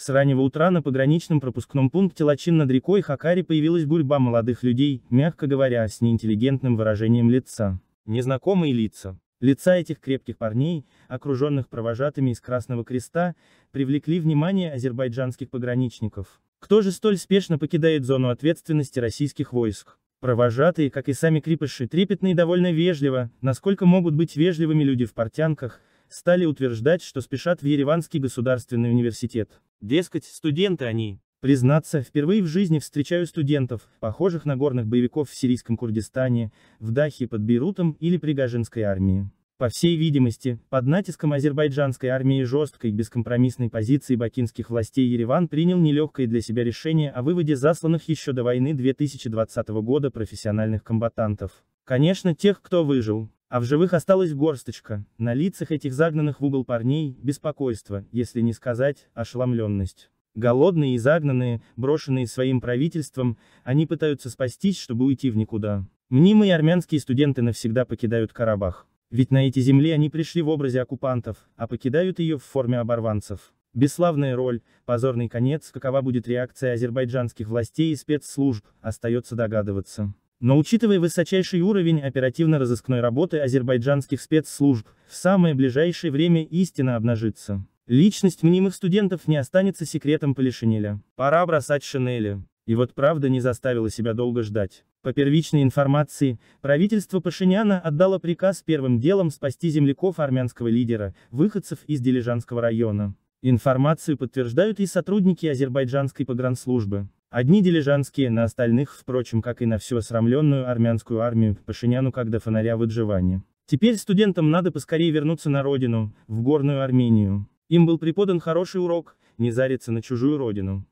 С раннего утра на пограничном пропускном пункте Лачин над рекой Хакари появилась гурьба молодых людей, мягко говоря, с неинтеллигентным выражением лица. Незнакомые лица. Лица этих крепких парней, окруженных провожатыми из Красного Креста, привлекли внимание азербайджанских пограничников. Кто же столь спешно покидает зону ответственности российских войск? Провожатые, как и сами крепыши, трепетно и довольно вежливо, насколько могут быть вежливыми люди в портянках, стали утверждать, что спешат в Ереванский государственный университет. Дескать, студенты они. Признаться, впервые в жизни встречаю студентов, похожих на горных боевиков в сирийском Курдистане, в Дахе под Бейрутом или при Пригожинской армии. По всей видимости, под натиском азербайджанской армии жесткой, бескомпромиссной позиции бакинских властей Ереван принял нелегкое для себя решение о выводе засланных еще до войны 2020 года профессиональных комбатантов. Конечно, тех, кто выжил. А в живых осталась горсточка, на лицах этих загнанных в угол парней, беспокойство, если не сказать, ошеломленность. Голодные и загнанные, брошенные своим правительством, они пытаются спастись, чтобы уйти в никуда. Мнимые армянские студенты навсегда покидают Карабах. Ведь на эти земли они пришли в образе оккупантов, а покидают ее в форме оборванцев. Бесславная роль, позорный конец, какова будет реакция азербайджанских властей и спецслужб, остается догадываться. Но учитывая высочайший уровень оперативно-розыскной работы азербайджанских спецслужб, в самое ближайшее время истина обнажится. Личность мнимых студентов не останется секретом Полишинеля. Пора бросать шинели. И вот правда не заставила себя долго ждать. По первичной информации, правительство Пашиняна отдало приказ первым делом спасти земляков армянского лидера, выходцев из Дилижанского района. Информацию подтверждают и сотрудники азербайджанской погранслужбы. Одни дилижанские, на остальных, впрочем, как и на всю осрамленную армянскую армию, Пашиняну как до фонаря выдживания. Теперь студентам надо поскорее вернуться на родину, в горную Армению. Им был преподан хороший урок, не зариться на чужую родину.